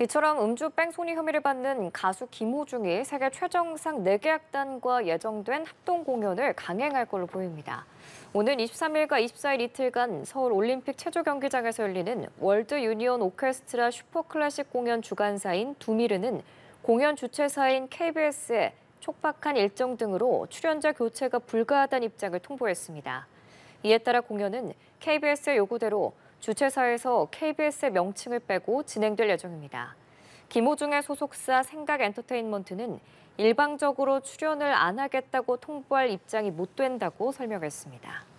이처럼 음주뺑 소니 혐의를 받는 가수 김호중이 세계 최정상 4개 악단과 예정된 합동 공연을 강행할 걸로 보입니다. 오늘 23일과 24일 이틀간 서울 올림픽 체조 경기장에서 열리는 월드 유니온 오케스트라 슈퍼클래식 공연 주관사인 두미르는 공연 주최사인 KBS에 촉박한 일정 등으로 출연자 교체가 불가하다는 입장을 통보했습니다. 이에 따라 공연은 KBS의 요구대로 주최사에서 KBS의 명칭을 빼고 진행될 예정입니다. 김호중의 소속사 생각엔터테인먼트는 일방적으로 출연을 안 하겠다고 통보할 입장이 못 된다고 설명했습니다.